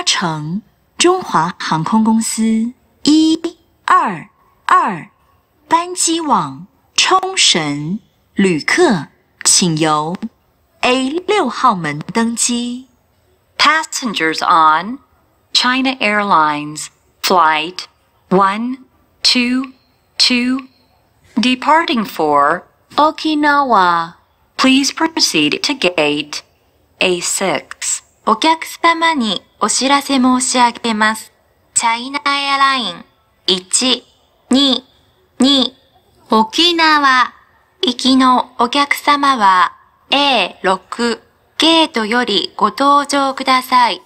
搭乘中华航空公司一二二班机往冲绳，旅客请由 A 六号门登机。Passengers on China Airlines Flight One Two Two departing for Okinawa. Please proceed to gate A6. お客様にお知らせ申し上げます。チャイナエアライン1、2、2、沖縄行きのお客様は A6 ゲートよりご搭乗ください。